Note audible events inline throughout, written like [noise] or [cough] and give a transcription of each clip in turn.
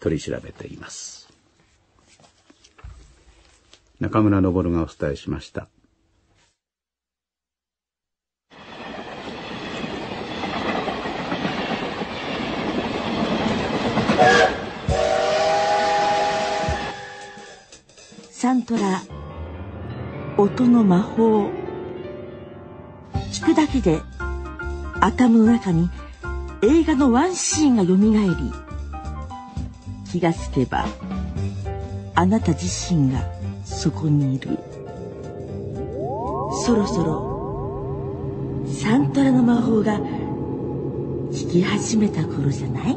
取り調べています。中村昇がお伝えしました。サントラ音の魔法聞くだけで頭の中に映画のワンシーンがよみがえり気がつけばあなた自身がそこにいるそろそろサントラの魔法が聞き始めた頃じゃない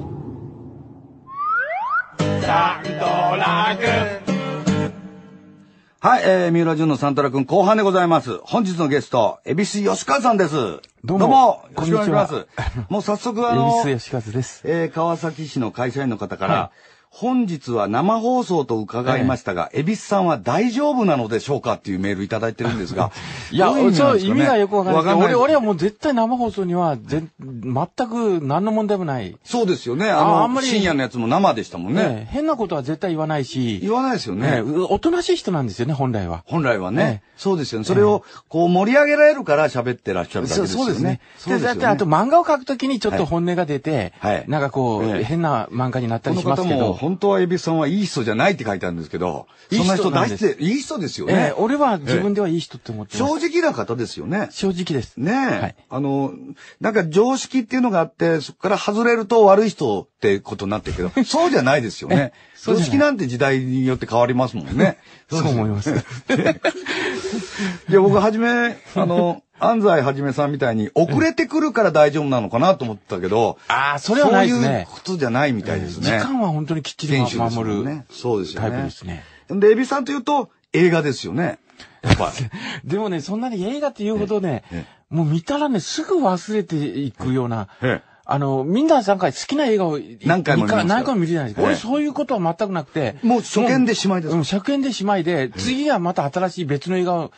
はい、えー、三浦淳のサントラ君後半でございます。本日のゲスト、恵比寿吉川さんです。どうも、よろしくお願いします。もう早速あの、恵比寿吉川です。えー、川崎市の会社員の方から、はい本日は生放送と伺いましたが、恵比寿さんは大丈夫なのでしょうかっていうメールいただいてるんですが。[laughs] いや、ううそう、意味がよくわからない俺。俺はもう絶対生放送には全、全く何の問題もない。そうですよね。あの、あんまり深夜のやつも生でしたもんね、ね、変なことは絶対言わないし。言わないですよね。おとなしい人なんですよね、本来は。本来はね。ねそうですよね。それを、こう盛り上げられるから喋ってらっしゃるだけですよね。そうですね。そうですね。だってあと漫画を描くときにちょっと本音が出て、はい、なんかこう、ええ、変な漫画になったりしますけど。本当はエビさんはいい人じゃないって書いてあるんですけど、そんな人出して、いい人ですよね。えー、俺は自分ではいい人って思ってます、えー。正直な方ですよね。正直です。ねえ、はい、あの、なんか常識っていうのがあって、そこから外れると悪い人ってことになってるけど、[laughs] そうじゃないですよね。常識なんて時代によって変わりますもんね。[laughs] そう思います。い [laughs] や、僕はじめ、あの、安西はじめさんみたいに遅れてくるから大丈夫なのかなと思ったけど、ああ、それはないですね。そういうことじゃないみたいですね。時間は本当にきっちり守る、ね、そうですよね。タイプですね。で、エビさんというと映画ですよね。やっぱ。[laughs] でもね、そんなに映画っていうほどね、もう見たらね、すぐ忘れていくような。ええあの、みんな3ん好きな映画を何回も見何回も見るじゃないですか。俺そういうことは全くなくて。もう初見でしまいですうん、初見でしまいで、次はまた新しい別の映画を、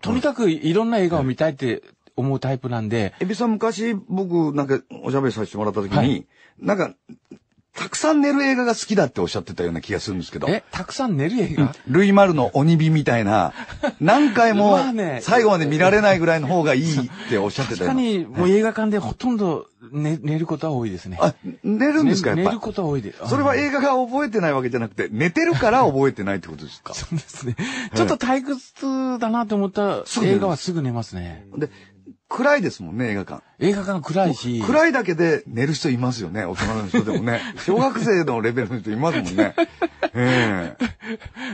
とにかくいろんな映画を見たいって、思うタイプなんで。エビさん昔僕なんかおしゃべりさせてもらった時に、なんかたくさん寝る映画が好きだっておっしゃってたような気がするんですけど。え、たくさん寝る映画、うん、ルイ・マルの鬼火みたいな、何回も最後まで見られないぐらいの方がいいっておっしゃってたような。確かに、もう映画館でほとんど寝寝ることは多いですね。あ、寝るんですかやっぱ寝ることは多いです。それは映画が覚えてないわけじゃなくて、寝てるから覚えてないってことですか [laughs] そうですね。ちょっと退屈だなと思った映画はすぐ寝ますね。で、暗いですもんね、映画館。映画館暗いし。暗いだけで寝る人いますよね、大人の人でもね。[laughs] 小学生のレベルの人いますもんね。え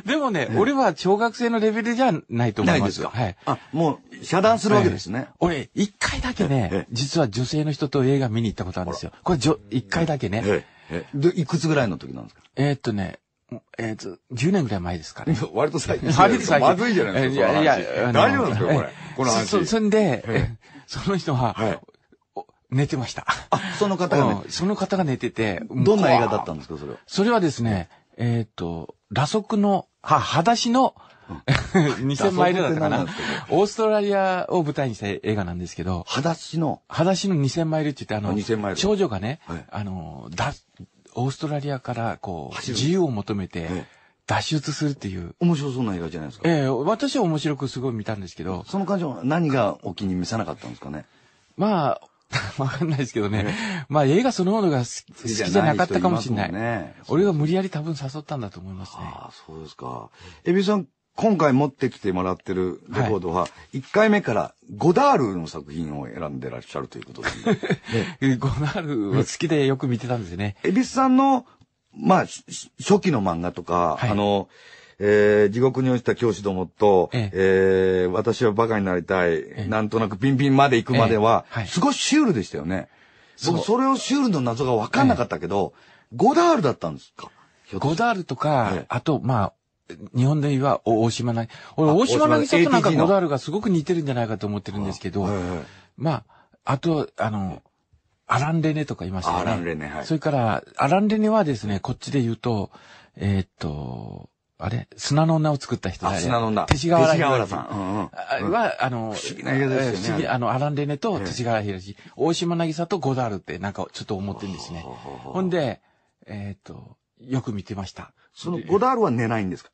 ー、でもね、えー、俺は小学生のレベルじゃないと思いますよ。はい。あ、もう遮断するわけですね。えー、俺、一回だけね、実は女性の人と映画見に行ったことあるんですよ。これ、一回だけね。えー、で、いくつぐらいの時なんですかえー、っとね、えっ、ー、と、10年ぐらい前ですかね。[laughs] 割と最近。[laughs] 割と最近。まずいじゃないですか。いやいや、大丈夫なんですか、これ。この話。そ、そんで、[laughs] その人は、寝てました。あ、その方がその方が寝てて。どんな映画だったんですか、それは。それはですね、えっ、ー、と、裸足の、は、裸足の、2000マイルだったかな。オーストラリアを舞台にした映画なんですけど。裸足の裸足の2000マイルって言って、あの、少女がね、はい、あの、だ、オーストラリアからこう、自由を求めて、脱出するっていう。面白そうな映画じゃないですか。ええー、私は面白くすごい見たんですけど。その感じは何がお気に召さなかったんですかねまあ、[laughs] わかんないですけどね。まあ映画そのものが好きじゃなかったかもしれない。ないね、俺が無理やり多分誘ったんだと思いますね。ああ、そうですか。エビさん、今回持ってきてもらってるレコードは、1回目からゴダールの作品を選んでらっしゃるということですね。[laughs] ゴダールは好きでよく見てたんですね。恵比寿さんの、まあ、初期の漫画とか、はい、あの、えー、地獄に落ちた教師どもと、えええー、私は馬鹿になりたい、ええ、なんとなくピンピンまで行くまでは、えはい、すごいシュールでしたよね。僕、それをシュールの謎が分かんなかったけど、ゴダールだったんですかゴダールとか、あと、まあ、日本では大島な、俺大島渚となんかゴダールがすごく似てるんじゃないかと思ってるんですけど、まあ、あと、あの、アラン・レネとかいましたよね。アラン・レネ、はい。それから、アラン・レネはですね、こっちで言うと、えー、っと、あれ砂の女を作った人だよ。砂の女。勅河原さん。うんん、あは、あの、不思議な映画ですよね。不思議、あの、アラン・レネと勅使河原博大島なぎさとゴダールってなんかちょっと思ってるんですね。ほんで、えー、っと、よく見てました。そのゴダールは寝ないんですか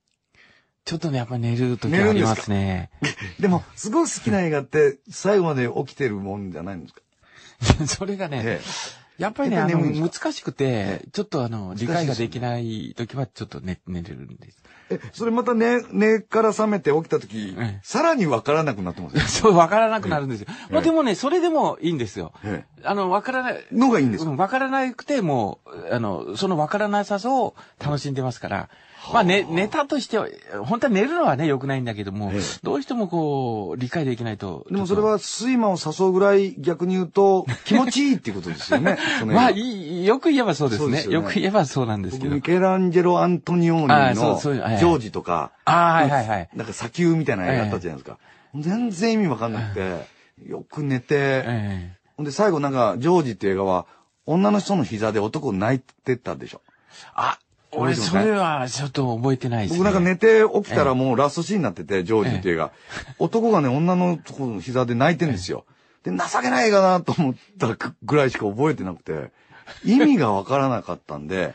ちょっとね、やっぱ寝る時ありますね。[laughs] でも、すごい好きな映画って、最後まで起きてるもんじゃないんですか [laughs] それがね、ええ、やっぱりね、あの、難しくて、え、ちょっとあの、理解ができない時は、ちょっと寝、寝れるんです。え、それまた寝、寝から覚めて起きた時、さらにわからなくなってます [laughs] そう、わからなくなるんですよ。まあでもね、それでもいいんですよ。あの、わからない。のがいいんですわからなくて、もう、あの、そのわからなささを楽しんでますから。まあね、ネタとしては、本当は寝るのはね、良くないんだけども、どうしてもこう、理解できないと。でもそれは睡魔を誘うぐらい逆に言うと、気持ちいいっていうことですよね。[laughs] まあよく言えばそうですね。よく言えばそうなんですけど。ミケランジェロ・アントニオーニの、ジョージとか、ああ、はいはいなんか砂丘みたいながあったじゃないですか。全然意味わかんなくて、よく寝て、ほんで最後なんか、ジョージって映画は、女の人の膝で男泣いてたでしょ。あ、俺、それはちょっと覚えてないです、ね、僕なんか寝て起きたらもうラストシーンになってて、ジョージっていう映画。男がね、女のとこの膝で泣いてるんですよ。で、情けない映画だなと思ったぐらいしか覚えてなくて、意味がわからなかったんで、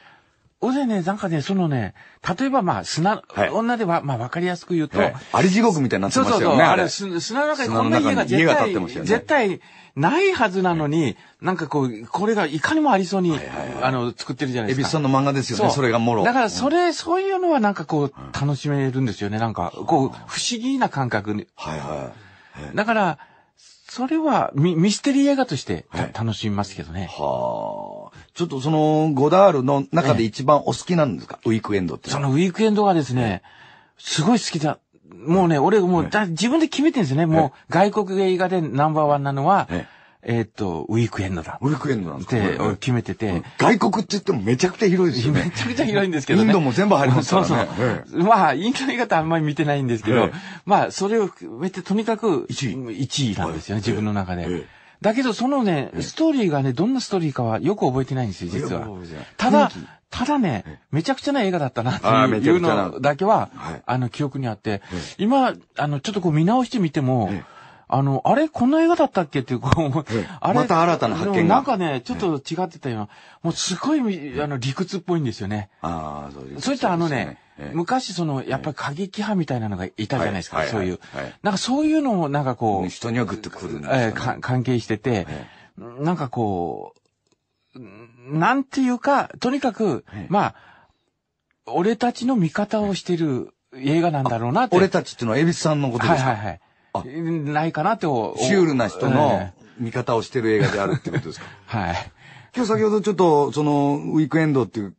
お瀬ね、なんかね、そのね、例えばまあ、砂、はい、女では、まあ、わかりやすく言うと、あり地獄みたいになってましたよね。そうそうそう、あれ、砂の中にこんな家が絶対、ね、絶対ないはずなのに、はい、なんかこう、これがいかにもありそうに、はいはいはい、あの、作ってるじゃないですか。エビさんの漫画ですよね、それがもろ。だから、それ、うん、そういうのはなんかこう、楽しめるんですよね、なんか、こう、不思議な感覚に。はいはい。だから、それはミ、ミステリー映画として、楽しみますけどね。はあ。ちょっとその、ゴダールの中で一番お好きなんですか、ウィークエンドって。そのウィークエンドがですね、すごい好きだ。もうね、俺もうだ、自分で決めてるんですね。もう、外国映画でナンバーワンなのは、えっと、ウィークエンドだ。ウィークエンドなんですかって、決めてて。外国って言ってもめちゃくちゃ広いですよね。めちゃくちゃ広いんですけどインドも全部入りますからね。そうそう。まあ、インドの映画ってあんまり見てないんですけど、まあ、それを含めて、とにかく、1位。1位なんですよね、自分の中で。だけど、そのね、ストーリーがね、どんなストーリーかはよく覚えてないんですよ、実は。ただ、ただね、めちゃくちゃな映画だったなっていうのだけは、あの、記憶にあって、今、あの、ちょっとこう見直してみても、あの、あれこんな映画だったっけっていう、こう、あれ。また新たな発見が。なんかね、ちょっと違ってたよ。もうすごい、あの、理屈っぽいんですよね。ああ、そうですそういったあのね、昔その、やっぱり過激派みたいなのがいたじゃないですか、そういう。なんかそういうのもなんかこう。人にはグッとくるんですえ関係してて、なんかこう、なんていうか、とにかく、まあ、俺たちの味方をしてる映画なんだろうなって。俺たちっていうのは、エビスさんのことですかはいはいはい。ないかなって思う。シュールな人の味方をしてる映画であるってことですか [laughs] はい。今日先ほどちょっと、その、ウィークエンドっていう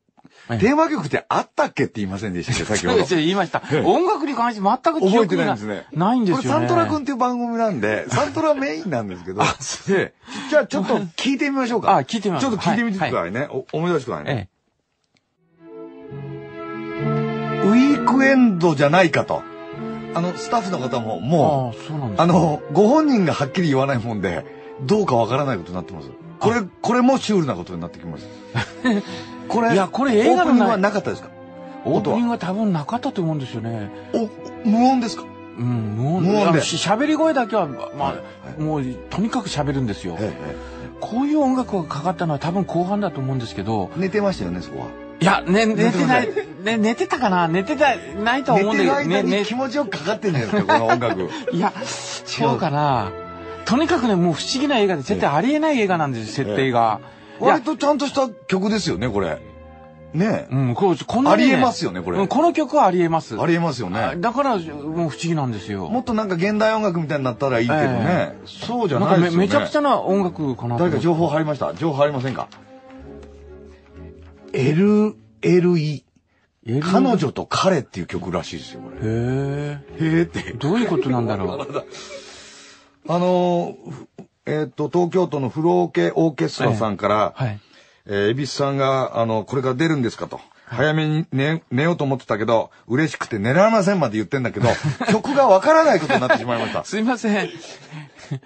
はい、テーマ曲ってあったっけって言いませんでしたっけ、[laughs] 先ほど。言いました。音楽に関して全く覚えてないんですね。ないんですよ、ね、これサントラ君っていう番組なんで、サントラメインなんですけど。あ、すげえ。じゃあちょっと聞いてみましょうか。あ、聞いてみましょう。ちょっと聞いてみてくださいね。はい、お思い出してくださいね、ええ。ウィークエンドじゃないかと。あの、スタッフの方も、もう、あうあの、ご本人がはっきり言わないもんで、どうかわからないことになってます。これ、これもシュールなことになってきます。[laughs] これいやこれ映画のオープニングはなかったですかオープニングは多分なかったと思うんですよねお無音ですかうん、無音無音でべり声だけは、まあ、はいもうとにかく喋るんですよ、はいこういう音楽がかかったのは多分後半だと思うんですけど寝てましたよねそこはいや、ね、寝てない、ね、寝てたかな寝てた、ないと思うんだけど、ね、ね、気持ちよくかかってんじゃないですか、この音楽。[laughs] いや、そうかな。とにかくね、もう不思議な映画で、絶対ありえない映画なんですよ、設定が。ええ割とちゃんとした曲ですよね、これ。ねえ。うん、ここの、ね、ありえますよね、これ、うん。この曲はありえます。ありえますよね。だから、もう不思議なんですよ。もっとなんか現代音楽みたいになったらいいけどね。えー、そうじゃないですよねめ。めちゃくちゃな音楽かな。誰か情報入りました情報入りませんか ?L、LE。彼女と彼っていう曲らしいですよ、これ。へえ。へえって。どういうことなんだろう。[laughs] あのー、えっ、ー、と、東京都のフローケオーケストラさんから、はい。えー、比寿さんが、あの、これから出るんですかと。早めに寝寝ようと思ってたけど、嬉しくて寝られませんまで言ってんだけど、[laughs] 曲がわからないことになってしまいました。すいません。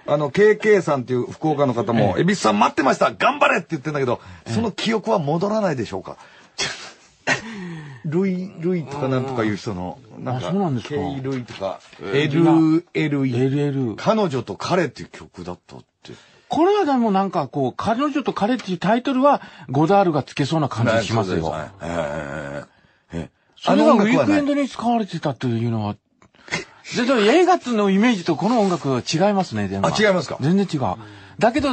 あの、KK さんっていう福岡の方も、恵比寿さん待ってました頑張れって言ってんだけど、その記憶は戻らないでしょうかルイ、ルイとかなんとかいう人の、なんか、そうなんですか K ルイとか、LLE。彼女と彼っていう曲だったって。これはでもなんかこう、彼女と彼っていうタイトルは、ゴダールがつけそうな感じしますよ。はい、えー、えー。それがウィークエンドに使われてたというのは、で、映画のイメージとこの音楽は違いますね、でも。あ、違いますか全然違う。だけど、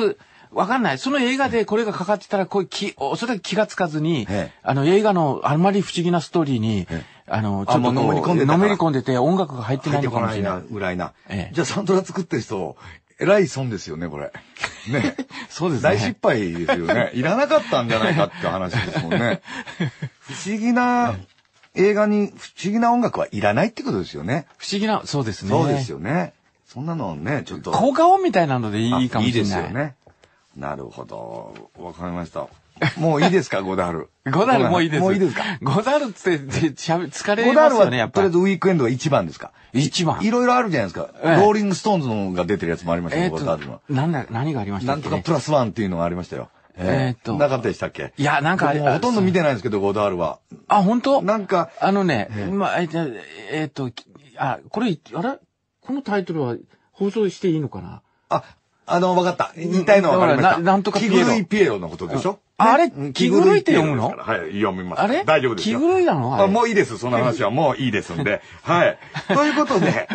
わかんない。その映画でこれがかかってたら、こう気、そらく気がつかずに、あの映画のあんまり不思議なストーリーに、あの、ちょっとのめり込んでのめり込んでて音楽が入ってないのかもしれない。いな、ぐらいな。ええ、じゃあサントラ作ってる人、えらい損ですよね、これ。ね。[laughs] そうですね。大失敗ですよね。[laughs] いらなかったんじゃないかって話ですもんね。不思議な映画に不思議な音楽はいらないってことですよね。不思議な、そうですね。そうですよね。そんなのね、ちょっと。効果音みたいなのでいいかもしれない。いいですよね。なるほど。わかりました。もういいですか、ゴダール。[laughs] ゴダールもういいです。もういいですか。ゴダールって、疲れますよね、やっぱり。とりあえずウィークエンドは一番ですか。一番。いろいろあるじゃないですか。ローリングストーンズのが出てるやつもありましたよ、ゴダールの。なんだ、何がありましたなんとかプラスワンっていうのがありましたよ。えっと。なかったでしたっけいや、なんかほとんど見てないんですけど、ゴダールは。あ、本当？なんか。あのね、まあ、えっと、あ、これ、あれこのタイトルは放送していいのかなあ、あの、わかった。言いたいのはわかりました。なんとかピエロ。気狂いピエロのことでしょあれ、ぐるいって読むのはい、読みます。あれ大丈夫ですよ。気狂いなのあもういいです。その話はもういいですんで。[laughs] はい。ということで、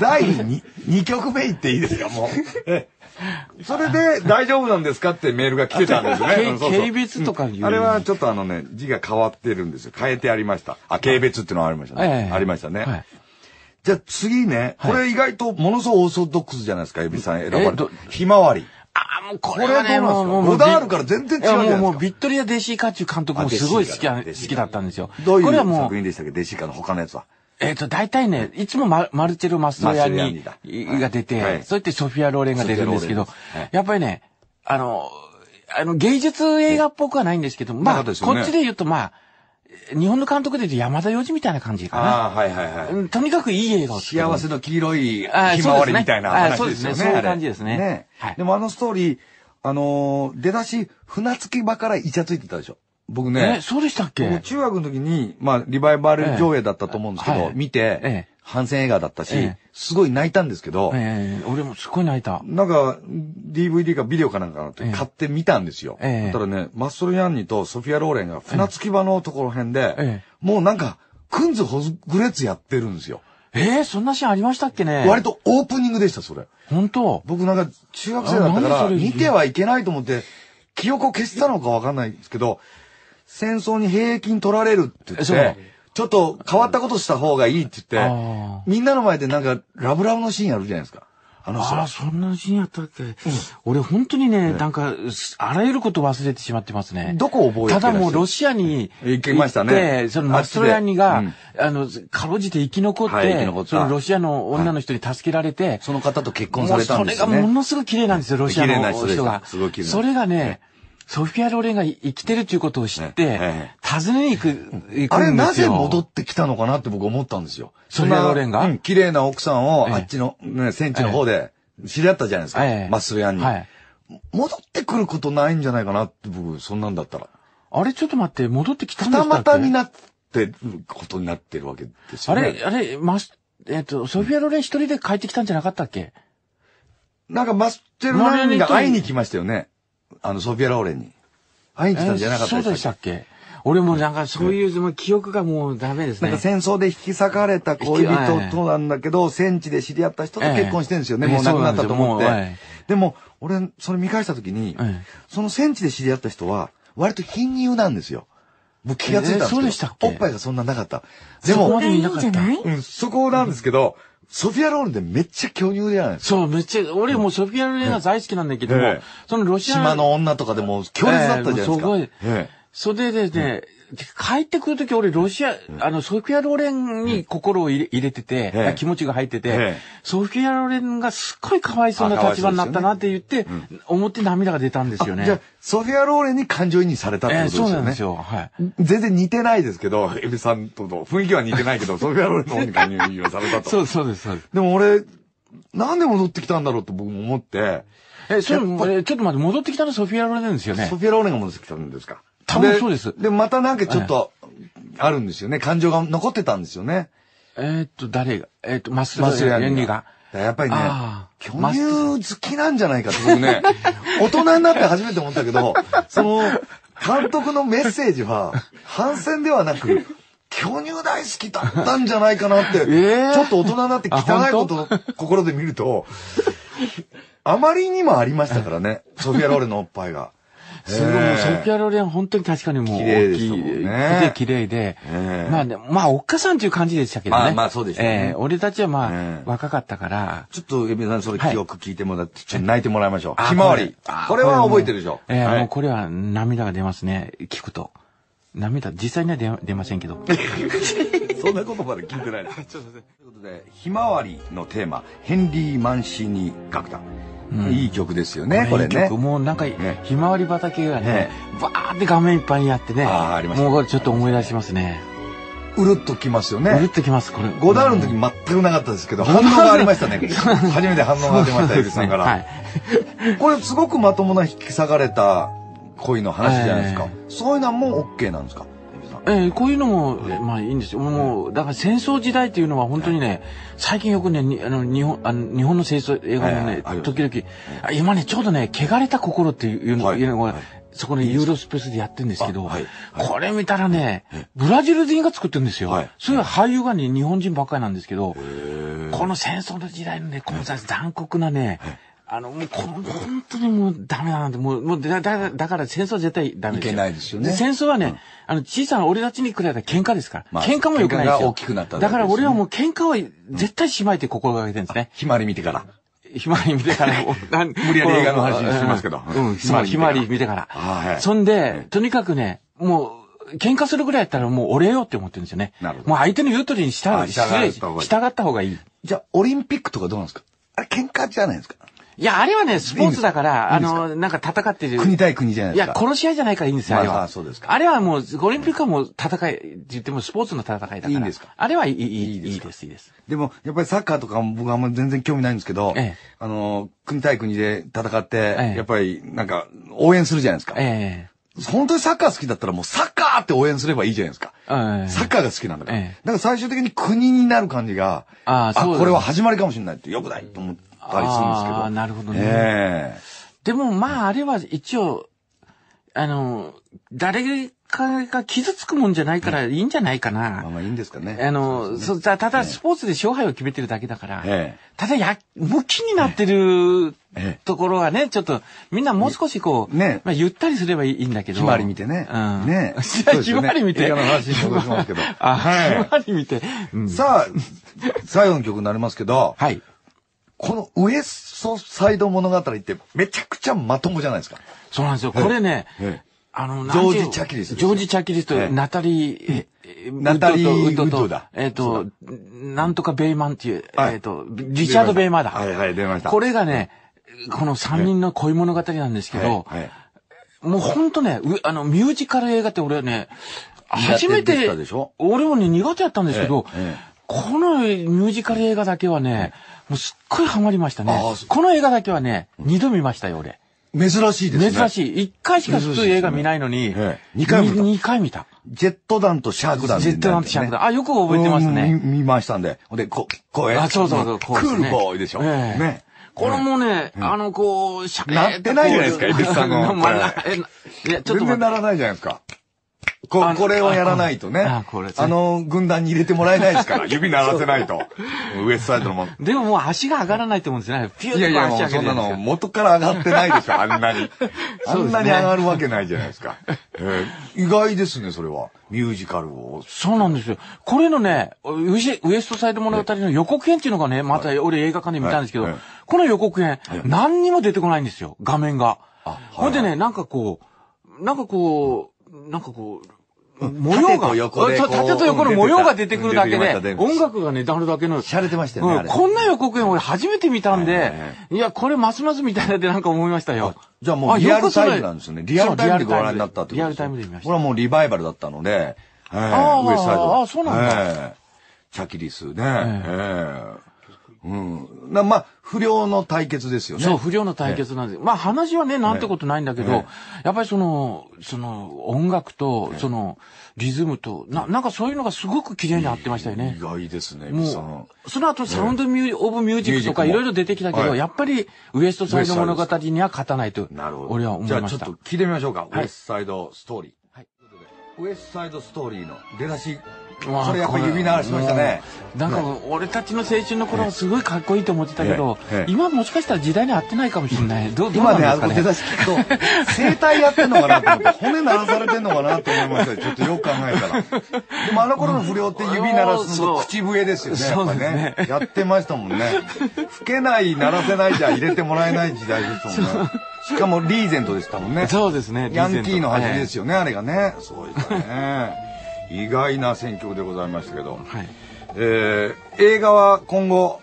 第 2, 2曲目いっていいですか、もう。それで、大丈夫なんですかってメールが来てたんですね。軽蔑とかいう、うん、あれはちょっとあのね、字が変わってるんですよ。変えてありました。あ、軽蔑っていうのはありましたね。ありましたね。はいじゃあ次ね、これ意外とものすごいオーソドックスじゃないですか、エビさん選ばれひまわり。ああ、もうこれはね、もう、もう、ゴダールから全然違うじゃないですか。もう、ビットリア・デシーカっていう監督もすごい好き好きだったんですよ。どういう作品でしたっけ、デシーカーの他のやつは。えっ、と、大体ね、いつもマルチェル・マストヤニが出て、そうやってソフィア・ローレンが出るんですけど、やっぱりね、あの、あの、芸術映画っぽくはないんですけど、まあ、こっちで言うと、まあ、日本の監督で言うと山田洋次みたいな感じかな。あはいはいはい。とにかくいい映画を幸せの黄色いひまわりみたいな話ですね。そうですね。そういう感じですね。ねはい、でもあのストーリー、あのー、出だし、船着き場からイチャついてたでしょ。僕ね。え、そうでしたっけ中学の時に、まあ、リバイバル上映だったと思うんですけど、見て、反戦映画だったし、ええ、すごい泣いたんですけど、え、俺もすごい泣いた。なんか、DVD かビデオかなんかって買ってみたんですよ。えたらね、マッソル・ヤンニとソフィア・ローレンが船着き場のところ辺で、もうなんか、くんずほぐれつやってるんですよ。ええー、そんなシーンありましたっけね割とオープニングでした、それ。本当僕なんか中学生だったから、見てはいけないと思って、記憶を消したのかわかんないんですけど、戦争に兵役に取られるって言って、ちょっと変わったことした方がいいって言って、みんなの前でなんかラブラブのシーンあるじゃないですか。あの人。あそんなシーンやったっけ、うん、俺本当にね、なんか、あらゆること忘れてしまってますね。どこ覚えてただもうロシアに行きましたね。そのマストヤニが、うん、あの、かろうじて生き残って、はい、っそのロシアの女の人に助けられて、はい、その方と結婚されたんですよ、ね、それがものすごく綺麗なんですよ、ロシアの人が。すごい綺麗。それがね、ねソフィア・ロレンが生きてるということを知って、訪ねに行く、行くあれなぜ戻ってきたのかなって僕思ったんですよ。ソフィア・ロレンが、うん、綺麗な奥さんを、あっちの、ね、戦地の方で知り合ったじゃないですか。マスウェアに、戻ってくることないんじゃないかなって僕、そんなんだったら。あれちょっと待って、戻ってきたんだったっ二股になってることになってるわけですよね。あれ、あれ、マス、えっ、と、ソフィア・ロレン一人で帰ってきたんじゃなかったっけ、なんかマステルナンが会いに来ましたよね。あの、ソフィア・ラオレンに。会いに来たんじゃなかったでしたっけ、そうでしたっけ俺もなんかそういう、うん、記憶がもうダメですね。なんか戦争で引き裂かれた恋人となんだけど、戦地で知り合った人と結婚してるんですよね。えもう亡くなったと思って。ででも、俺、それ見返した時に、え、その戦地で知り合った人は、割と貧乳なんですよ。僕気がついたんですけど、えー、そうでしたっけおっぱいがそんななかった。でも、そこまでなかった。うん、そこなんですけど、うんソフィア・ローレンめっちゃ巨乳じゃないそう、めっちゃ、俺もソフィア・ローレンが大好きなんだけども、ええ、そのロシア。島の女とかでも強烈だったじゃないですか。えすごい。ええ、それでね、帰ってくるとき俺ロシア、あの、ソフィア・ローレンに心を入れてて、気持ちが入ってて、え、ソフィア・ローレンがすっごいかわいそうな立場になったなって言って、ね思って涙が出たんですよね。じゃあ、ソフィア・ローレンに感情移入されたってことですよね。そうなんですよ。はい。全然似てないですけど、エビさんとの雰囲気は似てないけど、[laughs] ソフィア・ローレンの方に感情移入されたと。そうそうです、そうです。でも俺、なんで戻ってきたんだろうと僕も思って、え、それ、ちょっと待って、戻ってきたのソフィア・ローレンですよね。ソフィア・ローレンが戻ってきたんですか。多分そうです。で、またなんかちょっと、あるんですよね。感情が残ってたんですよね。えっと、誰がえっと、マスヤニが。やっぱりね、巨乳好きなんじゃないかって僕ね、大人になって初めて思ったけど、[laughs] その、監督のメッセージは、反戦ではなく、巨乳大好きだったんじゃないかなって、えー、ちょっと大人になって汚いことを心で見ると、あまりにもありましたからね、ソフィア・ローレのおっぱいが。すごい、もうソアロレン本当に確かにもう大きい、で綺麗で、まあね、まあおっかさんっていう感じでしたけどね。まあまあそうでしたね。俺たちはまあ若かったから。ちょっと、エビさんそれ記憶聞いてもらって、ちょっと泣いてもらいましょう。ひまわり。これは覚えてるでしょ。ええ、もうこれは涙が出ますね、聞くと。涙、実際には出ませんけど。[laughs] そんなことまで聞いてない。ちょっとということで、ひまわりのテーマ、ヘンリー・マンシーニ楽団。いい曲ですよね、これね。曲、もなんか、ひまわり畑がね、バーって画面いっぱいにあってね、ああ、もうこれちょっと思い出しますね。うるっときますよね。うるっときます、これ。ゴダールの時全くなかったですけど、反応がありましたね。[laughs] 初めて反応が出ました、エビさんから。これすごくまともな引き下がれた恋の話じゃないですか。そういうのはもう OK なんですかえこういうのも、まあいいんですよ。もう、だから戦争時代っていうのは本当にね、最近よくね、にあの日本あの日本の戦争映画もね、時々、今ね、ちょうどね、汚れた心っていうの,、い、が、そこのユーロスペースでやってるんですけど、はいはい、これ見たらね、ブラジル人が作ってるんですよ。はい、そういう俳優がね、日本人ばっかりなんですけど、この戦争の時代のね、この残酷なね、あの、もう本当にもうダメなんて、もう、もうだ、だ、だから戦争は絶対ダメですよ。いけないですよね。戦争はね、うん、あの、小さな俺たちに比べたら喧嘩ですから。まあ、喧嘩も良くないですよ。大きくなっただ、ね、だから俺はもう喧嘩は絶対しまいて心がけてるんですね。ひまわり見てから。ひまわり見てから、[laughs] 無理やり映画の話にしますけど。うん、ひまわり見てから。はい、そんで、とにかくね、もう、喧嘩するぐらいやったらもう俺よって思ってるんですよね。なるほど。もう相手の言う通りに従従従った方がいい。じゃあ、オリンピックとかどうなんですかあれ喧嘩じゃないですかいや、あれはね、スポーツだから、あの、なんか戦ってる。国対国じゃないですか。いや、殺し合いじゃないからいいんですよ、あれは。あ、そうですか。あれはもう、オリンピックはもう戦い、って言ってもスポーツの戦いだから。いいんですかあれはいい、いい、いいです、いいです。でも、やっぱりサッカーとかも僕はあんまり全然興味ないんですけど、あの、国対国で戦って、やっぱり、なんか、応援するじゃないですか。ええ。本当にサッカー好きだったらもうサッカーって応援すればいいじゃないですか。サッカーが好きなんだから。だから最終的に国になる感じが、ああ、そう、これは始まりかもしれないって、よくないと思って。ったりするんですけど。なるほどね。えー、でもまああれは一応、あの、誰かが傷つくもんじゃないからいいんじゃないかな。まあまあいいんですかね。あの、そ、ね、ただスポーツで勝敗を決めてるだけだから、えただや、向きになってるところはね、ちょっと、みんなもう少しこう、ね、まあゆったりすればいいんだけど。ひまわり見てね。うん。ね。[laughs] ひまわり見て。映画の話に戻しますけど。[laughs] あ、はい。ひまわり見て。うん、さあ、最後の曲になりますけど、はい。このウエストサイド物語ってめちゃくちゃまともじゃないですか。そうなんですよ。これね、あの、ジョージ・チャキリス。ジョージ・チャキリスと、ナタリー、ナタリー・ウッドと、えっと、なんとかベイマンっていう、えっと、リチャード・ベイマーだ。はいはい、出ました。これがね、この三人の恋物語なんですけど、もうほんとね、あの、ミュージカル映画って俺はね、初めて、俺もね、苦手やったんですけど、このミュージカル映画だけはね、もうすっごいハマりましたね。この映画だけはね、二度見ましたよ、俺。珍しいですね。珍しい。一回しか普通映画見ないのに、二、回見た。二回見た。ジェット団とシャーク団、ジェット団とシャーク団。あ、よく覚えてますね。見ましたんで。ほんで、こ、こうやって。そうそうそう。クールボーイでしょ。ね。これもね、あの、こう、しゃなってないじゃないですか、エビさんの。[laughs] いや、ちょっと。全然ならないじゃないですか。ここれをやらないとねあの軍団に入れてもらえないですから指鳴らせないとウエストサイドのもでももう足が上がらないと思うんですよねピューッといやいやそんなの元から上がってないでしょあんなに、あんなに上がるわけないじゃないですか、[laughs] えー、意外ですねそれはミュージカルをそうなんですよこれのねウエストサイド物語の予告編っていうのがねまた俺映画館で見たんですけど、はいはい、この予告編、はい、何にも出てこないんですよ画面がほんでねなんかこうなんかこう、なんかこう、模様が。横で縦と横の模様が出てくるだけで、音楽がね、なるだけの。ゃれてましたよね、うん、こんな予告編俺初めて見たんで、はいいや、これますますみたいなってなんか思いましたよ。じゃあもうリアルタイムなんですよね。リアルタイムでご覧になったってことリアルタイムで見ました。これはもうリバイバルだったので、えー、あウサイド。ああ、そうなんだ。えー、チャキリスね。えー、えーうん。まあ、不良の対決ですよね。そう、不良の対決なんです。まあ、話はね、なんてことないんだけど、やっぱりその、その、音楽と、その、リズムと、な、なんかそういうのがすごく綺麗に合ってましたよね。意外ですね、もう、その後、サウンドミュー、オブミュージックとかいろいろ出てきたけど、やっぱり、ウエストサイド物語には勝たないと、なるほど。俺は思いました。じゃあちょっと聞いてみましょうか。ウエストサイドストーリー。はい。ウエストサイドストーリーの出だしそれやっぱ指鳴らしましたねなんか俺たちの青春の頃はすごいかっこいいと思ってたけど、今もしかしたら時代に合ってないかもしれない、どうどうなんですかね今ねあの出だし聞くと整体やってんのかなと思って骨鳴らされてんのかなと思いましたちょっとよく考えたらでもあの頃の不良って指鳴らすの口笛 [laughs] ですよねやっぱねやってましたもんね吹けない鳴らせないじゃ入れてもらえない時代ですもんねしかもリーゼントでしたもんねそうですねヤンキーの味ですよね、あれがねそうですね [laughs] 意外な選挙でございましたけど、はい、えー、映画は今後、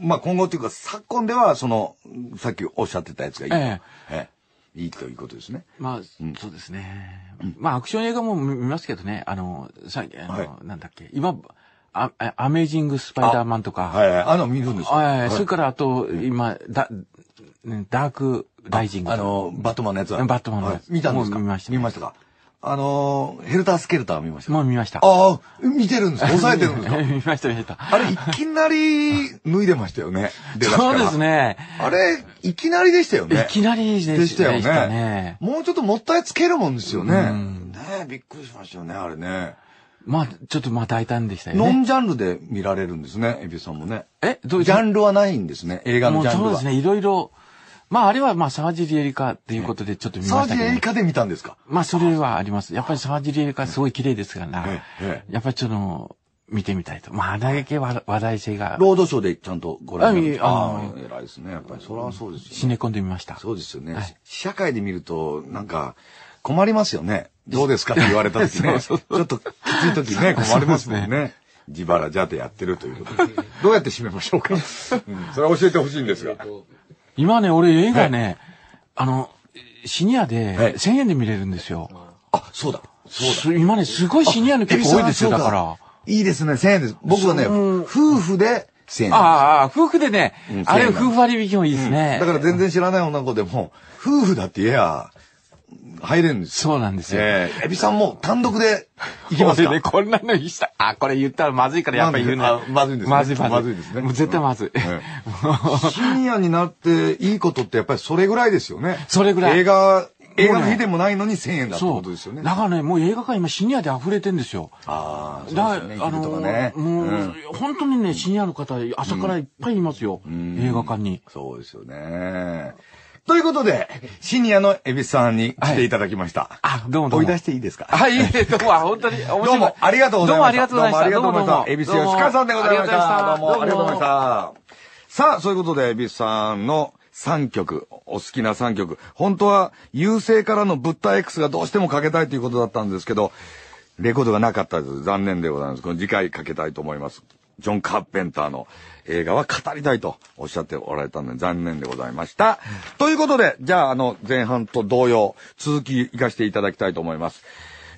まあ、今後っていうか昨今ではそのさっきおっしゃってたやつがいい、えええいいということですね。まあ、うん、そうですね。うん、まあ、アクション映画も見ますけどね、あの、さあの、はい、なんだっけ、今、アアメージング・スパイダーマンとか。はい、はい、あの、見るんですか、はい、それからあと、今、ダーク・ライジング。あの、バットマンのやつは。バットマンのやつ。見たんですか見ました、ね、見ましたか。あのヘルタースケルター見ました。まあ見ました。ああ、見てるんですか抑えてるんですか [laughs] 見ました、見ました。あれ、いきなり脱いでましたよね。そうですね。あれ、いきなりでしたよね。いきなりでしたよね。ねもうちょっともったいつけるもんですよね。うん、ねびっくりしましたよね、あれね。まあ、ちょっとまあ大胆でしたよね。ノンジャンルで見られるんですね、エビさんもね。えどういうジャンルはないんですね、映画のジャンルは。そうですね、いろいろ。まあ、あれは、まあ、沢尻エリカっていうことでちょっと見ました沢尻エリカで見たんですかまあ、それはあります。やっぱり沢尻エリカすごい綺麗ですから、やっぱりちょっと、見てみたいと。まあ、あれだけ話題性が。ロードショーでちゃんとご覧になる。ああ、偉いですね。やっぱり、それはそうですよ、ね。染込んでみました。そうですよね。社会で見ると、なんか、困りますよね。[laughs] どうですかって言われた時ね。そうそうちょっときつい時ね、困りますもんね。自腹じゃてやってるということで。[laughs] どうやって締めましょうか。[laughs] うん、それは教えてほしいんですが。今ね、俺映画ね、はい、あの、シニアで、1000円で見れるんですよ。あ、そうだ。そうだ。今ね、すごいシニアの曲多いですよ、だから。いいですね、1000円です。僕はね、夫婦で、1000円。ああ、夫婦でね、あれ夫婦割引もいいですね、だから全然知らない女の子でも、夫婦だって言えや、入れるんですそうなんですよ。えー、エビさんも単独で行きますか [laughs] ね、こんなのした。あ、これ言ったらまずいからやっぱり言うな。まずいんですね。まずいまずいですね。もう絶対まずい。えー、深 [laughs] 夜になっていいことってやっぱりそれぐらいですよね。それぐらい。映画、映画の日でもないのに1000円だってことですよね。だからね、もう映画館今シニアで溢れてんですよ。ああ、そうですね。あの、ね、もう、うん、本当にね、シニアの方、朝からいっぱいいますよ。うん、映画館に。そうですよね。ということで、シニアのエビスさんに来ていただきました。あ、どうもどうも。追い出していいですかはい、いいどうも、本当に面白い。どうも、ありがとうございました。どうもありがとうございました。どうもありがとうございました。エビス吉川さんでございました。どうも、ありがとうございました。さあ、そういうことで、エビスさんの3曲、お好きな3曲。本当は、優勢からの物体 X がどうしてもかけたいということだったんですけど、レコードがなかったです。残念でございます。この次回かけたいと思います。ジョン・カーペンターの、映画は語りたいとおっしゃっておられたので残念でございました。ということで、じゃあ、あの、前半と同様、続き行かせていただきたいと思います。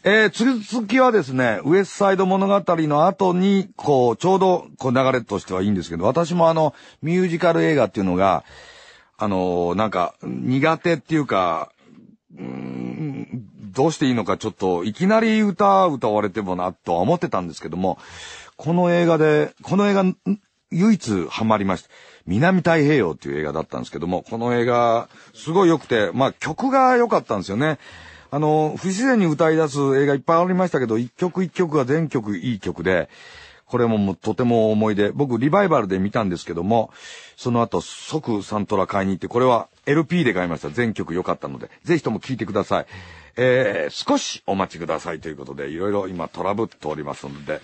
えー、続きはですね、ウエストサイド物語の後に、こう、ちょうど、こう、流れとしてはいいんですけど、私もあの、ミュージカル映画っていうのが、あのー、なんか、苦手っていうか、うん、どうしていいのかちょっと、いきなり歌、歌われてもな、とは思ってたんですけども、この映画で、この映画唯一ハマりました。南太平洋っていう映画だったんですけども、この映画、すごい良くて、まあ曲が良かったんですよね。あの、不自然に歌い出す映画いっぱいありましたけど、一曲一曲が全曲いい曲で、これももうとても思い出。僕リバイバルで見たんですけども、その後即サントラ買いに行って、これは LP で買いました。全曲良かったので、ぜひとも聴いてください。えー、少しお待ちくださいということで、いろいろ今トラブっておりますので、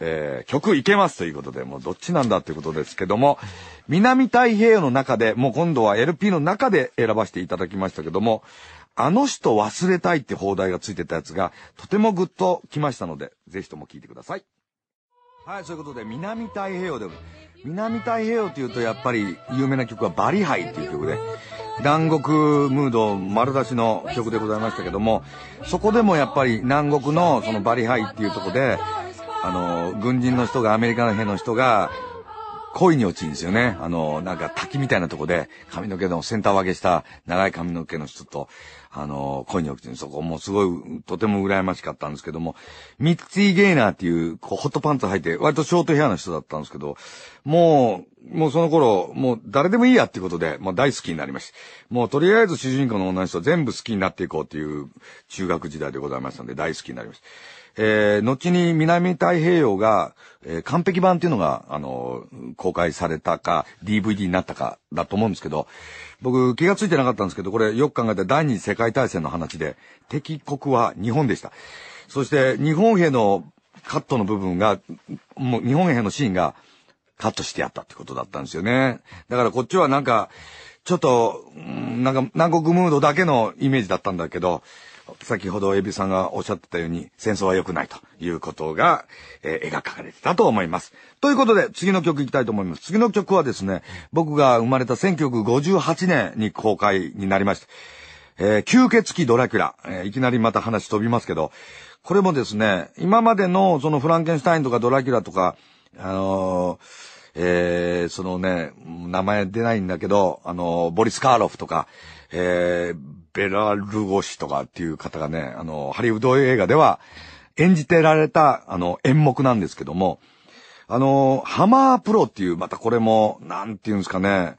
えー、曲いけますということで、もうどっちなんだということですけども、南太平洋の中で、もう今度は LP の中で選ばせていただきましたけども、あの人忘れたいって放題がついてたやつが、とてもグッと来ましたので、ぜひとも聴いてください。はい、そういうことで、南太平洋でも、南太平洋というとやっぱり有名な曲はバリハイっていう曲で、南国ムード丸出しの曲でございましたけども、そこでもやっぱり南国のそのバリハイっていうとこで、あの、軍人の人が、アメリカの兵の人が、恋に落ちるんですよね。あの、なんか滝みたいなとこで、髪の毛のセンター分けした長い髪の毛の人と、あの、恋に落ちるそこもすごい、とても羨ましかったんですけども、ミッツィ・ゲイナーっていう、こう、ホットパンツ履いて、割とショートヘアの人だったんですけど、もう、もうその頃、もう誰でもいいやっていうことで、もう大好きになりました。もうとりあえず主人公の女の人全部好きになっていこうっていう中学時代でございましたので、大好きになりました。えー、後に南太平洋が、えー、完璧版っていうのが、あのー、公開されたか、DVD になったかだと思うんですけど、僕気がついてなかったんですけど、これよく考えた第二次世界大戦の話で、敵国は日本でした。そして日本兵のカットの部分が、もう日本兵のシーンがカットしてやったってことだったんですよね。だからこっちはなんか、ちょっと、なんか南国ムードだけのイメージだったんだけど、先ほどエビさんがおっしゃってたように、戦争は良くないということが、えー、描かれてたと思います。ということで、次の曲いきたいと思います。次の曲はですね、僕が生まれた1958年に公開になりました。えー、吸血鬼ドラキュラ、えー、いきなりまた話飛びますけど、これもですね、今までのそのフランケンシュタインとかドラキュラとか、あのー、えー、そのね、名前出ないんだけど、あのボリス・カーロフとか、えー、ベラルゴシとかっていう方がね、あの、ハリウッド映画では演じてられた、あの、演目なんですけども、あの、ハマープロっていう、またこれも、なんていうんですかね、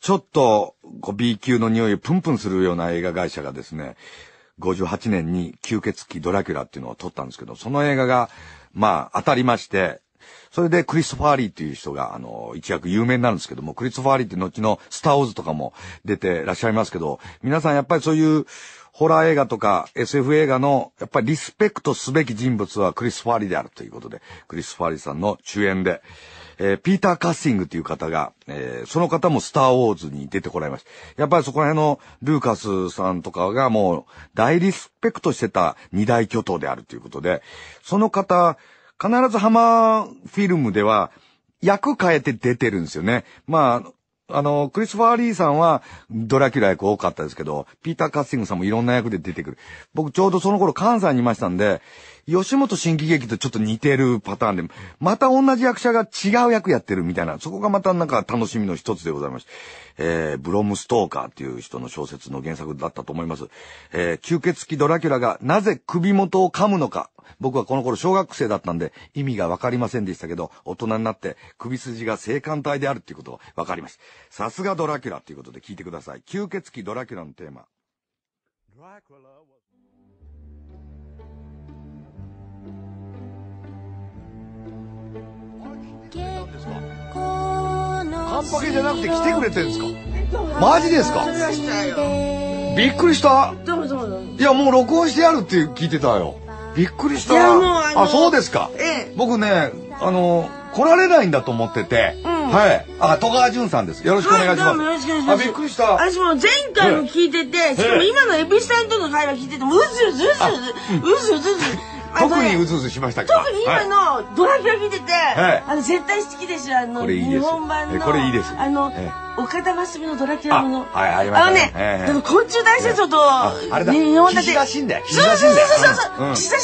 ちょっと、こう、B 級の匂いをプンプンするような映画会社がですね、58年に吸血鬼ドラキュラっていうのを撮ったんですけど、その映画が、まあ、当たりまして、それでクリストファーリーっていう人が、あの、一躍有名になるんですけども、クリストファーリーって後のスターウォーズとかも出てらっしゃいますけど、皆さんやっぱりそういうホラー映画とか SF 映画の、やっぱりリスペクトすべき人物はクリストファーリーであるということで、クリストファーリーさんの主演で、えー、ピーター・カッシングという方が、えー、その方もスター・ウォーズに出てこられました。やっぱりそこら辺のルーカスさんとかがもう大リスペクトしてた二大巨頭であるということで、その方、必ずハマーフィルムでは、役変えて出てるんですよね。まあ、あの、クリス・ファーリーさんはドラキュラ役多かったですけど、ピーター・カッシングさんもいろんな役で出てくる。僕ちょうどその頃関西にいましたんで、吉本新喜劇とちょっと似てるパターンで、また同じ役者が違う役やってるみたいな、そこがまたなんか楽しみの一つでございまして、えー、ブロムストーカーっていう人の小説の原作だったと思います。えー、吸血鬼ドラキュラがなぜ首元を噛むのか。僕はこの頃小学生だったんで意味がわかりませんでしたけど、大人になって首筋が性感帯であるっていうことがわかりました。さすがドラキュラっていうことで聞いてください。吸血鬼ドラキュラのテーマ。んですかパケじゃなくて来てくれてるんですかマジですかびっくりしたいやもう録音してあるって聞いてたよびっくりしたあそうですか、ええ、僕ねあの来られないんだと思ってて、うんはい。あ、戸川淳さんです。よろしくお願いします。はい、よろしくお願いします。あ、びっくりした。私も前回も聞いてて、しかも今のエビさんとの会話聞いてても、うずうずうずうずうずうずうず。[laughs] 特にうずうずしました特に今のドラキュラ見てて、あの絶対好きですよ。あの日本版の。これいいです。あの。岡田真澄のドラキュラもの。はい、ありましあのね、えー、昆虫大戦争と、あれだ、日本だって。岸田神だよ。岸田神だよ。岸田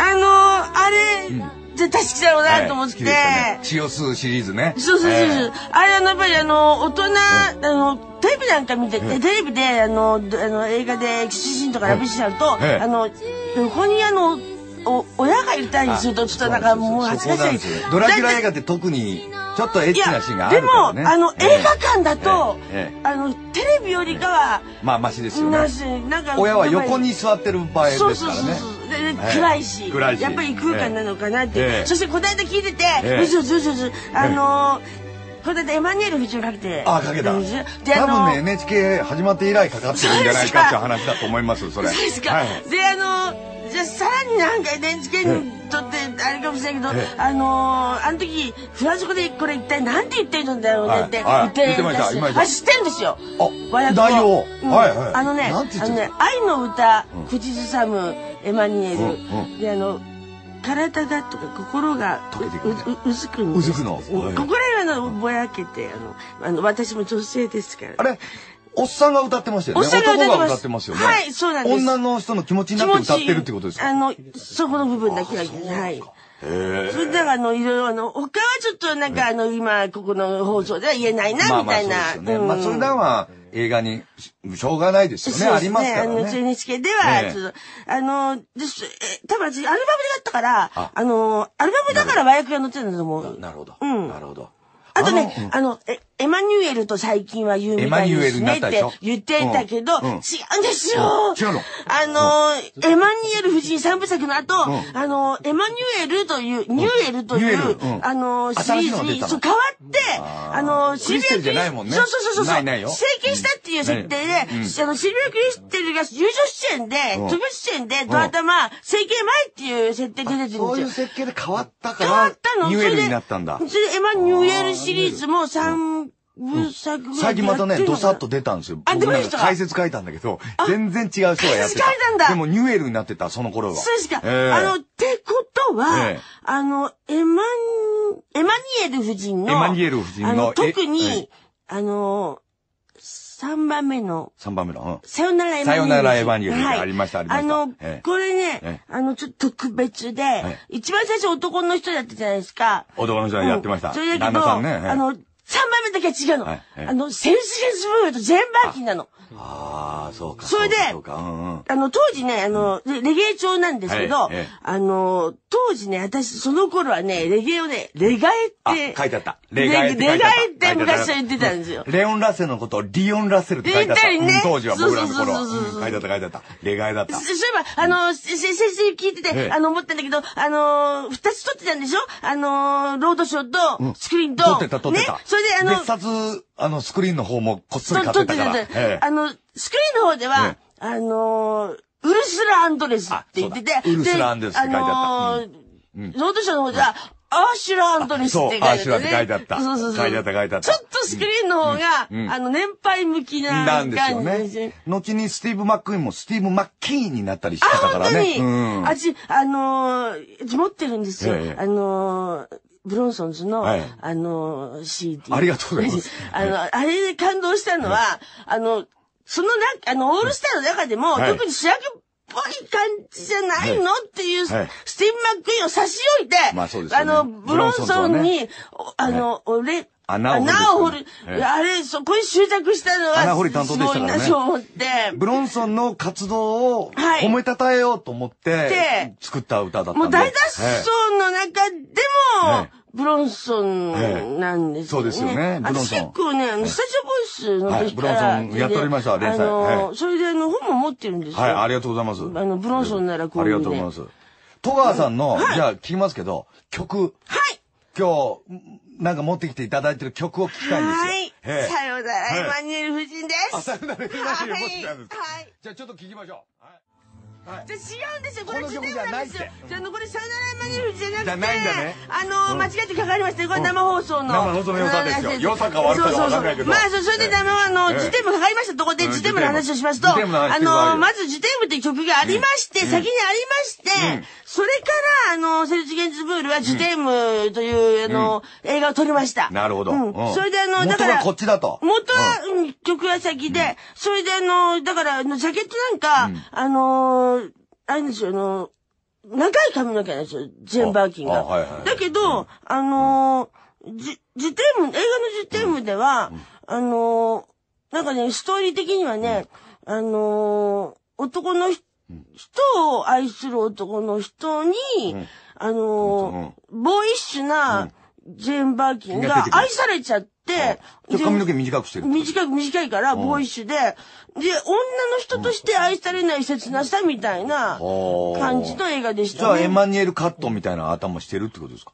神。あの、あれ、絶対好きだろうなと思って。はいね、シリーズね。そうそうそうそう。えー、あれはやっぱりあの、大人、あの、テレビなんか見て、テレビであの、あの映画でキスシーンとかラブシーンあると、あの、横にあの、お親がったりするとちょっとなんかもう恥ずかしいドラキュラ映画って特にちょっとエッチなシーンがあるからねでもあの映画館だと、ええあのテレビよりかは、まあマシですよねなんか親は横に座ってる場合ですからねそうそうそうそう暗いしやっぱり空間なのかなって、そしてこの間聞いてて「むしろむしろあのーそれでエマニュエル藤をかけてあかけた多分ね NHK 始まって以来かかってるんじゃないかっていう話だと思いますそれそうですか、はい、であのじゃさらになんか NHK にとってあれかもしれないけど、あのあの時フランス語でこれ一体なんて言ってるんだろうねって、はいはい、言ってましたあ知ってんですよあ和訳内はいはいあのねあのね愛の歌口ずさむエマニュエル、であの体だとか心がうくんでくの。心のぼやけてあのあの私も女性ですから。あれおっさんが歌ってましたよね。んが歌ってますよね。はい、そうなんです。女の人の気持ちになって歌ってるってことですかあの、そこの部分だけだけはい。それだからあの、いろいろあの、他はちょっとなんかあの、今、ここの放送では言えないな、みたいな。まあ、ねうん、まあ、それらは映画に、しょうがないですよね。ねありますからね。あの、中日系では、ちょっと、あの、です、え、多分私、アルバムだったから、あの、アルバムだから和訳が載ってるんだと思う。なるほど。うん。なるほど。あとね、あの、え、エマニュエルと最近は言うみたいですねって言ってたけど、違うんですよ、違うのあの、エマニュエル夫人三部作の後、あの、エマニュエルという、ニュエルという、あの、シリーズにそう変わって、あの、シルビア・クリステル、そうそうそうそう、整形したっていう設定で、あの、シルビア・クリステルが優勝出演で、特別出演で、ドア玉、整形前っていう設定で出てるんですよ。そういう設計で変わったから、変わったのニュエルになったんだ。それで、エマニュエルシリーズも3うん、最近またね、どさっと出たんですよ。あ、出解説書いたんだけど、全然違う人がやってた。書いたんだでもニュエルになってた、その頃は。そうですか。えー、あの、ってことは、えー、あの、エマン、エマニエル夫人の、エマニエル夫人の、特に、あの、3番目の。三番目の。さよならエヴァニエル。さよならエヴァニエル。ありました、ありました。あの、これね、あの、ちょっと特別で、一番最初男の人だったじゃないですか。男の人やってました。それだけど、あの、3枚目だけは違うの。あの、セルス・レンスブーとジェーン・バーキンなの。ああ、そうか。それで、あの、当時ね、あの、レゲエ調なんですけど、あの、当時ね、私、その頃はね、レゲエをね、レガエって。書いてあった。レガエって。レガエって昔は言ってたんですよ。レオン・ラッセルのことをリオン・ラッセルって書いてあった。ね。当時は僕らの頃書いてあった、書いてあった。レガエだった。そういえば、あの、先生聞いてて、あの、思ったんだけど、あの、二つ撮ってたんでしょあの、ロードショーと、スクリーンと。撮ってた、撮ってた。ね。それで、あの、別冊あの、スクリーンの方もこっそり買ってたから。撮ってた、ええ、あの、スクリーンの方では、あのウルスラ・アンドレスって言ってて、ウルスラ・アンドレスって書いてあった。うん。ノート社の方では、アーシュラ・アンドレスって書いてあった、アーシュラって書いてあった。そうそうそう。書いてあった、書いてあった。ちょっとスクリーンの方が、あの、年配向きな感じ。なんですよね。後にスティーブ・マックイーンもスティーブ・マッキーになったりしてたからね。あ、本当に。うん、あち、あのー、持ってるんですよ。あのブロンソンズの、はい、あの、CD。ありがとうございます。[laughs] あの、はい、あれで感動したのは、はい、あの、そのな、あの、オールスターの中でも、特に主役っぽい感じじゃないの、はい、っていう、スティン・マックイーンを差し置いて、まあね、あの、ブロンソンに、ね、あの、俺、穴を掘る。穴を掘る。あれ、そこに執着したのは、穴掘り担当でしたからね。すごいなう思って。ブロンソンの活動を褒めたたえようと思って、作った歌だったんで。もう大脱走の中でも、ブロンソンなんですね。そうですよね。ブロンソン。結構ね、あの、スタジオボイスの時はい、ブロンソンやっておりました、連載。あの、それであの、本も持ってるんですよ。はい、ありがとうございます。あの、ブロンソンならこういう、ありがとうございます。戸川さんの、じゃあ聞きますけど、曲。はい。今日、なんか持ってきていただいてる曲をきたいんですよ。さよならエマニュエル夫人です。はい。じゃあちょっと聴きましょう。はい、じゃ違うんですよこれ自転車なんですよじゃあこれさよならマニルじゃなくて、ね、あのー、間違ってかかりましたこれ生放送の生放送の良さですよ良さか悪さか分かんないけどまあそれで生あの自転部かかりましたとこで自転部の話をしますとあのー、まず自転部っていう曲がありまして、うん、先にありまして、うん、それからあのー、セルチゲンズブールは自転部という、うん、あの映画を撮りましたなるほどそれであのだから元はこっちだと元は曲は先でそれであのだからジャケットなんかあのあれですよ、あの、長い髪の毛なんですよ、ジェンバーキンが。だけど、あのじ、ジテーム、映画のジテームでは、あのなんかね、ストーリー的にはね、あの男の人を愛する男の人に、あのボーイッシュなジェン・バーキンが愛されちゃって、、髪の毛短くしてる短く短いから、ボーイッシュで、で、女の人として愛されない切なさみたいな感じの映画でしたね。じゃあ、エマニュエル・カットみたいな頭してるってことですか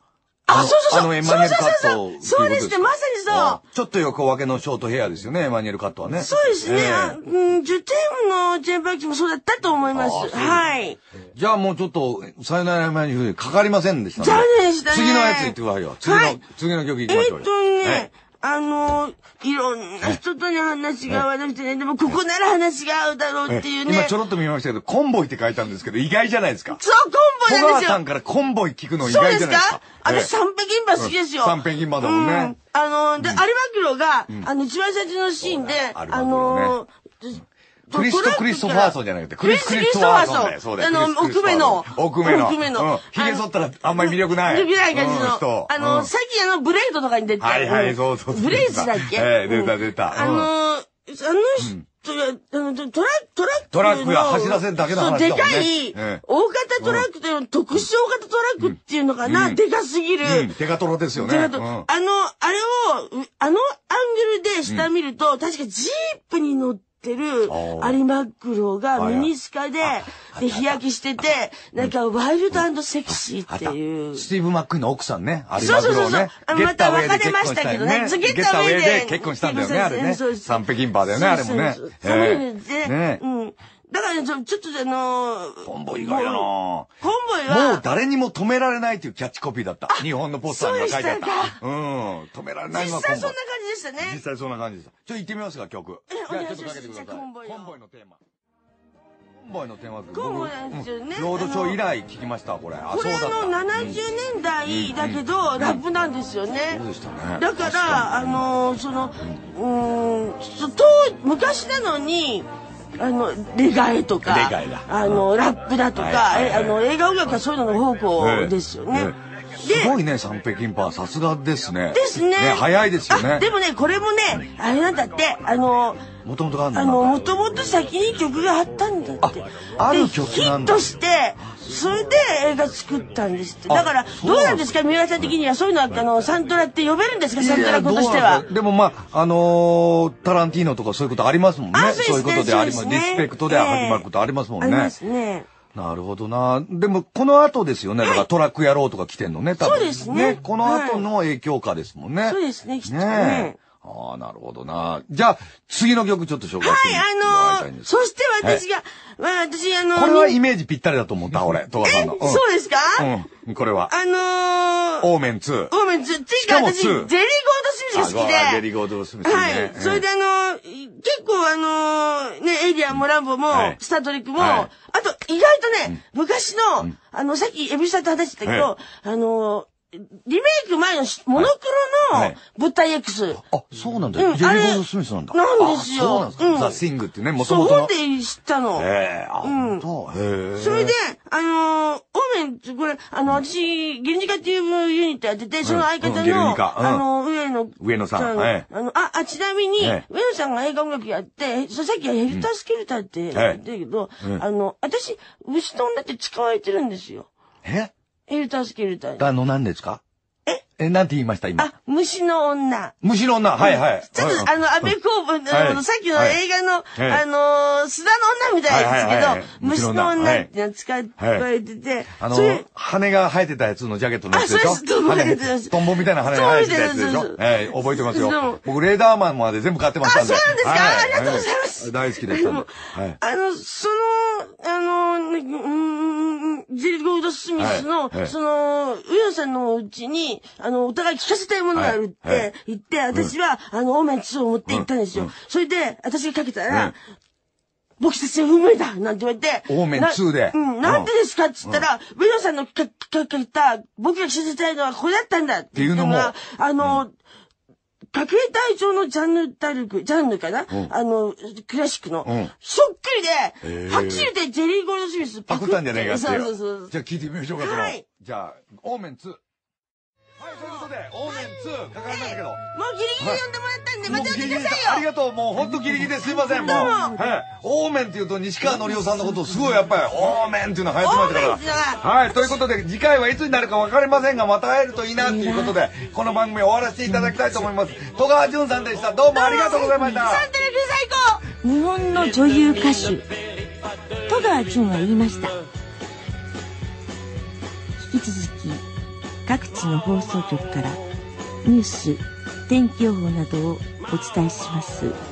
あ、そうそうそう。あのエマニュエルカットそうそうそう。そうですね、まさにそう。ちょっと横分けのショートヘアですよね、エマニュエルカットはね。そうですね。えー、うん、ジュテームのジェンバーキもそうだったと思います。はい。じゃあもうちょっと、さよなら前にかかりませんでしたね。残念でしたね。次のやつ行ってくださいよ。次の、はい、次の曲行きましょうよ。えー、っとね、あのいろんな人との話が合わなくてね、でもここなら話が合うだろうっていうね。今ちょろっと見ましたけど、コンボイって書いたんですけど、意外じゃないですか。そう、コンボイなんですよ。さんからコンボイ聞くの意外じゃないですか。そうですか私、三平銀歯好きですよ。三平銀歯だもんね。あのアで、有馬ロが、あの、一番最初のシーンで、あのクリスト・クリストファーソンじゃなくて、クリス・クリストファーソンだよ。そうだよ。あの、奥目の。奥目の。奥目の。髭剃ったらあんまり魅力ない。魅力ない感じの。あの、さっきあの、ブレイドとかに出てはいはい、そうそう。ブレイズだっけええ、出た出た。あの、あの人、トラ、トラックトラックが走らせるだけの話だもんでかい、大型トラックというの、特殊大型トラックっていうのかな、でかすぎる。でかトラですよね。あの、あれを、あのアングルで下見ると、確かジープに乗って、ってる有馬九郎がミニスカで、で、日焼けしてて、なんかワイルドセクシーっていう。スティーブ・マックイーンの奥さんね、有馬九郎ね。そうそうそう。あのまた別れましたけどね。ゲッタウェイで結婚したんだよね、あれね。三北銀バーだよね、あれもね。そうそうそう。ね、うん。だからちょ、ちょっとあのー、コンボ意外やなコンボイは。もう誰にも止められないというキャッチコピーだった。日本のポスターには書いてあった。ううん。止められないのは実際そんな感じでしたね。実際そんな感じでした。ちょっと行ってみますか、曲。え、お願いします。じゃあ、コンボイ。コンボイのテーマ。コンボイのテーマですコンボんロードショー以来聞きました、これ。これあの、70年代だけど、うんラップなんですよね。そうでしたね。だから、かあのー、その、うん、うん、と、昔なのに、あのレガエとかあのラップだとか、はいはいはい、あの映画音楽はそういうのの方向ですよね。すごいね、三平金パー、さすがですね。ですね。ね早いですよね。でもね、これもね、あれなんだって、あの。もともとあの、もともと先に曲があったんだって。あ、ある曲ヒットして、それで映画作ったんですって。だから、どうなんですか三浦さん的には、そういうのは、あの、サントラって呼べるんですかサントラ語としては。でもまあ、あのー、タランティーノとかそういうことありますもんね。そういうことであります。リスペクトで始まることありますもんね。ありますね。なるほどな。でも、この後ですよね。だから、トラック野郎とか来てんのね、多分。そうですね。この後の影響下ですもんね。そうですね、きっとね。ああ、なるほどな。じゃあ、次の曲ちょっと紹介してはい、あのー、そして私が、まあ、私、あのー、これはイメージぴったりだと思った、俺、戸田さんの。うん、そうですかうん、これは。あのー、オーメン2。オーメン2。ついか私、ゼリーゴードスミスが好きで。ゼリーゴードスミス、ね、はい。それであのー、結構あのー、ね、エイリアンもランボも、はい、スタートリックも、はい、あと、意外とね、うん、昔の、うん、あの、さっき、エビスタと話してたけど、はい、あのリメイク前のモノクロの物体 X。はいあ、そうなんだよ。うん、ジェリー・ゴールド・スミスなんだ。なんですよ。そうなんですか。うん、ザ・シングってね、もともと。そう、で知ったの。へえ、あ、うんと。へー。それで、あのー、オーメンって、これ、あの、私、ゲンジカっていうユニットやってて、その相方の、あの、上野。上野さん。はい。あの、あ、ちなみに、上野さんが映画音楽やって、さっきはヘルタースケルターって言ってるけど、あの、私、牛丼だって使われてるんですよ。えヘルタスケルターあの何ですかええ、なんて言いました今。あ、虫の女。虫の女、はいはい。ちょっと、あの、安倍公文、あの、さっきの映画の、あの、須田の女みたいですけど、虫の女っていう使われてて、あの、羽が生えてたやつのジャケットのやつでしょそうです、トンボトンボみたいな羽が生えてたやつでしょえ覚えてますよ。僕、レーダーマンまで全部買ってましたんで。あ、そうなんですかありがとうございます。大好きでした。あの、その、あの、スミスの、その、ウヨさんのうちに、あの、お互い聞かせたいものがあるって言って、私は、あの、オーメン2を持って行ったんですよ。それで、私がかけたら、僕たちは運命だなんて言われて。オーメン2で。うん、なんでですかっつったら、ウヨさんの書か、かた、僕が聞かせたいのはこれだったんだっていうのが、あの、学園隊長のジャンヌ・ダルク、ジャンヌかな、うん、あの、クラシックの、うん、そっくりで、はっきり言ってジェリー・ゴールド・スミスパクったんじゃないかってそうそうそう。じゃあ聞いてみましょうか、はい、じゃあ、オーメン2。はい、ということで、オーメン2かかりましたけど。もうギリギリ呼んでもらったんで、また呼んでくださいよ。ありがとう、もう本当ギリギリですいません、もう。オーメンっていうと、西川のりおさんのこと、すごいやっぱり、オーメンっていうのは流行ってましから。はい、ということで、次回はいつになるか分かりませんが、また会えるといいなっていうことで、この番組終わらせていただきたいと思います。戸川淳さんでした。どうもありがとうございました。サンテレビ最高日本の女優歌手、戸川淳は言いました。引き続き、各地の放送局からニュース天気予報などをお伝えします。